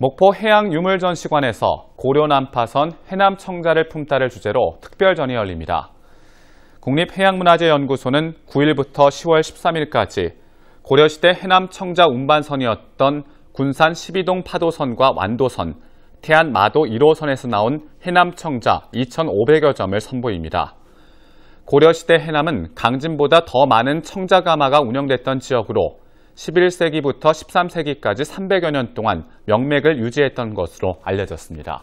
목포 해양유물전시관에서 고려 난파선 해남 청자를 품다를 주제로 특별전이 열립니다. 국립해양문화재연구소는 9일부터 10월 13일까지 고려시대 해남 청자 운반선이었던 군산 12동 파도선과 완도선, 태안 마도 1호선에서 나온 해남 청자 2,500여 점을 선보입니다. 고려시대 해남은 강진보다 더 많은 청자 가마가 운영됐던 지역으로 11세기부터 13세기까지 300여 년 동안 명맥을 유지했던 것으로 알려졌습니다.